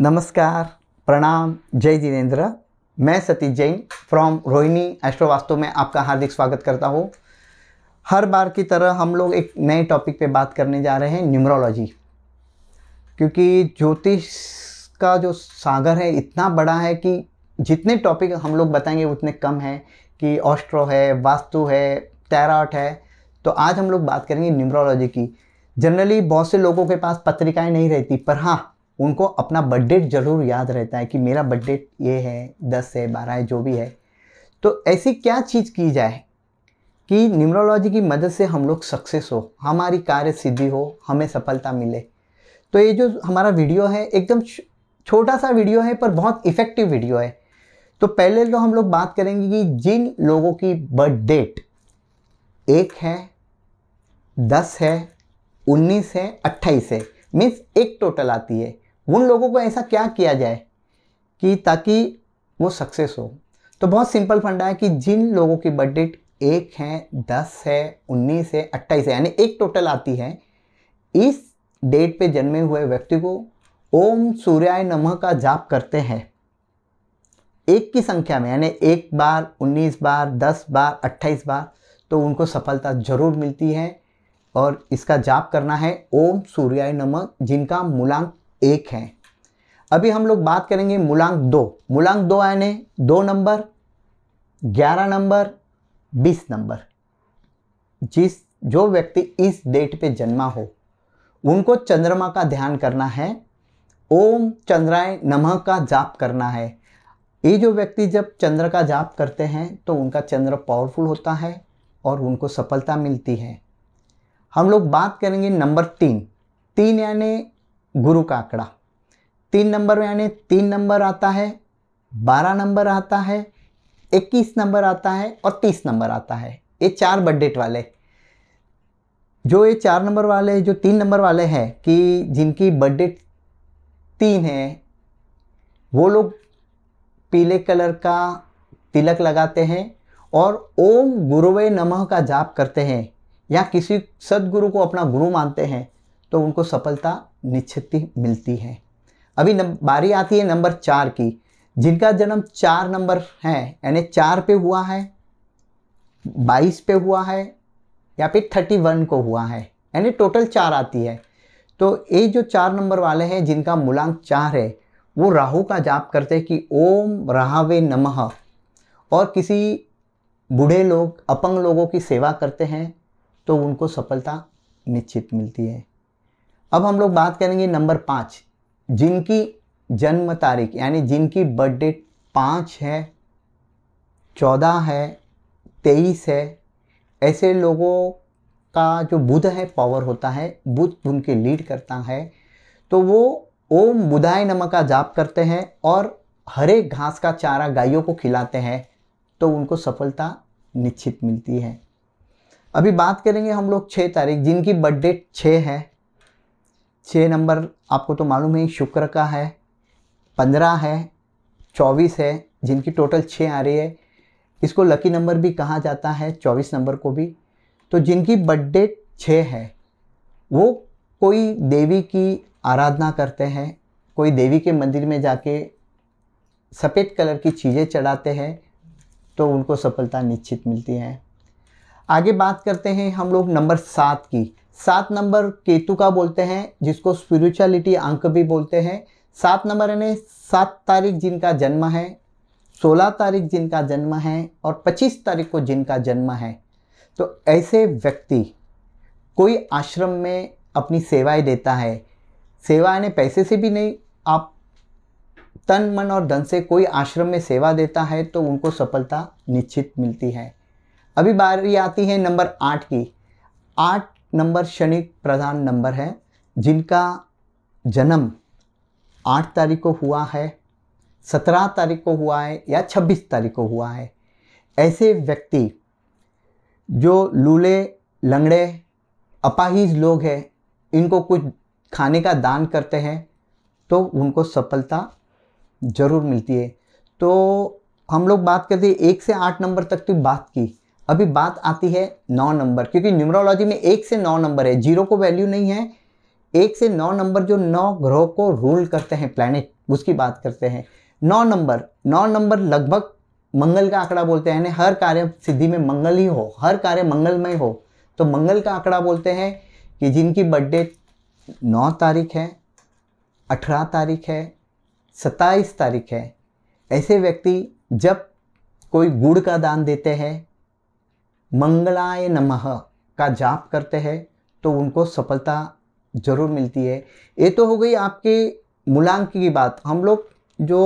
नमस्कार प्रणाम जय जिनेन्द्र मैं सतीश जैन फ्रॉम रोहिणी एस्ट्रोवास्तु में आपका हार्दिक स्वागत करता हूँ हर बार की तरह हम लोग एक नए टॉपिक पे बात करने जा रहे हैं न्यूमरोलॉजी क्योंकि ज्योतिष का जो सागर है इतना बड़ा है कि जितने टॉपिक हम लोग बताएंगे उतने कम है कि ऑस्ट्रो है वास्तु है तैराट है तो आज हम लोग बात करेंगे न्यूमरोलॉजी की जनरली बहुत से लोगों के पास पत्रिकाएं नहीं रहती पर हाँ उनको अपना बर्थडेट ज़रूर याद रहता है कि मेरा बर्थडेट ये है दस है बारह है जो भी है तो ऐसी क्या चीज़ की जाए कि न्यूमरोलॉजी की मदद से हम लोग सक्सेस हो हमारी कार्य सिद्धि हो हमें सफलता मिले तो ये जो हमारा वीडियो है एकदम छोटा सा वीडियो है पर बहुत इफ़ेक्टिव वीडियो है तो पहले तो हम लोग बात करेंगे कि जिन लोगों की बर्थ डेट एक है दस है उन्नीस है अट्ठाईस है मीन्स एक टोटल आती है उन लोगों को ऐसा क्या किया जाए कि ताकि वो सक्सेस हो तो बहुत सिंपल फंडा है कि जिन लोगों की बजट एक है दस है उन्नीस है अट्ठाईस है यानी एक टोटल आती है इस डेट पे जन्मे हुए व्यक्ति को ओम सूर्याय नमः का जाप करते हैं एक की संख्या में यानी एक बार उन्नीस बार दस बार अट्ठाईस बार तो उनको सफलता जरूर मिलती है और इसका जाप करना है ओम सूर्याय नमः जिनका मूलांक एक हैं अभी हम लोग बात करेंगे मूलांक दो मूलांक दो यानी दो नंबर ग्यारह नंबर बीस नंबर जिस जो व्यक्ति इस डेट पे जन्मा हो उनको चंद्रमा का ध्यान करना है ओम चंद्राय नमः का जाप करना है ये जो व्यक्ति जब चंद्र का जाप करते हैं तो उनका चंद्र पावरफुल होता है और उनको सफलता मिलती है हम लोग बात करेंगे नंबर तीन तीन यानी गुरु का आंकड़ा तीन नंबर में यानी तीन नंबर आता है बारह नंबर आता है इक्कीस नंबर आता है और तीस नंबर आता है ये चार बर्थडेट वाले जो ये चार नंबर वाले जो तीन नंबर वाले हैं कि जिनकी बर्थडेट तीन है वो लोग पीले कलर का तिलक लगाते हैं और ओम गुरुवे नमः का जाप करते हैं या किसी सदगुरु को अपना गुरु मानते हैं तो उनको सफलता निश्चित ही मिलती है अभी बारी आती है नंबर चार की जिनका जन्म चार नंबर है यानी चार पे हुआ है बाईस पे हुआ है या फिर थर्टी वन को हुआ है यानी टोटल चार आती है तो ये जो चार नंबर वाले हैं जिनका मूलांक चार है वो राहु का जाप करते हैं कि ओम राहवे नमः और किसी बूढ़े लोग अपंग लोगों की सेवा करते हैं तो उनको सफलता निश्चित मिलती है अब हम लोग बात करेंगे नंबर पाँच जिनकी जन्म तारीख यानी जिनकी बर्थ डेट पाँच है चौदह है तेईस है ऐसे लोगों का जो बुध है पावर होता है बुध उनके लीड करता है तो वो ओम बुधाए नमक का जाप करते हैं और हरे घास का चारा गायों को खिलाते हैं तो उनको सफलता निश्चित मिलती है अभी बात करेंगे हम लोग छः तारीख जिनकी डेट छः है छः नंबर आपको तो मालूम है शुक्र का है पंद्रह है चौबीस है जिनकी टोटल छः आ रही है इसको लकी नंबर भी कहा जाता है चौबीस नंबर को भी तो जिनकी बर्थडे छः है वो कोई देवी की आराधना करते हैं कोई देवी के मंदिर में जाके सफ़ेद कलर की चीज़ें चढ़ाते हैं तो उनको सफलता निश्चित मिलती है आगे बात करते हैं हम लोग नंबर सात की सात नंबर केतु का बोलते हैं जिसको स्पिरिचुअलिटी अंक भी बोलते हैं सात नंबर यानी सात तारीख जिनका जन्म है सोलह तारीख जिनका जन्म है और पच्चीस तारीख को जिनका जन्म है तो ऐसे व्यक्ति कोई आश्रम में अपनी सेवाएं देता है सेवा यानी पैसे से भी नहीं आप तन मन और धन से कोई आश्रम में सेवा देता है तो उनको सफलता निश्चित मिलती है अभी बारी आती है नंबर आठ की आठ नंबर शनि प्रधान नंबर है जिनका जन्म आठ तारीख को हुआ है सत्रह तारीख को हुआ है या छब्बीस तारीख को हुआ है ऐसे व्यक्ति जो लूले लंगड़े अपाहिज लोग हैं इनको कुछ खाने का दान करते हैं तो उनको सफलता ज़रूर मिलती है तो हम लोग बात करते हैं एक से आठ नंबर तक की बात की अभी बात आती है नौ नंबर क्योंकि न्यूमरोलॉजी में एक से नौ नंबर है जीरो को वैल्यू नहीं है एक से नौ नंबर जो नौ ग्रह को रूल करते हैं प्लैनेट उसकी बात करते हैं नौ नंबर नौ नंबर लगभग मंगल का आंकड़ा बोलते हैं हर कार्य सिद्धि में मंगल ही हो हर कार्य मंगलमय हो तो मंगल का आंकड़ा बोलते हैं कि जिनकी बर्थडे नौ तारीख है अठारह तारीख है सत्ताईस तारीख है ऐसे व्यक्ति जब कोई गुड़ का दान देते हैं मंगलाय नमः का जाप करते हैं तो उनको सफलता ज़रूर मिलती है ये तो हो गई आपके मूलांक की बात हम लोग जो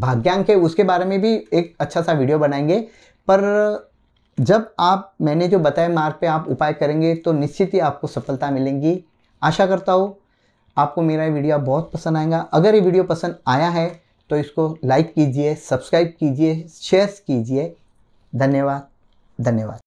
भाग्यांक है उसके बारे में भी एक अच्छा सा वीडियो बनाएंगे पर जब आप मैंने जो बताया मार्ग पे आप उपाय करेंगे तो निश्चित ही आपको सफलता मिलेंगी आशा करता हूँ आपको मेरा वीडियो बहुत पसंद आएगा अगर ये वीडियो पसंद आया है तो इसको लाइक कीजिए सब्सक्राइब कीजिए शेयर कीजिए धन्यवाद धन्यवाद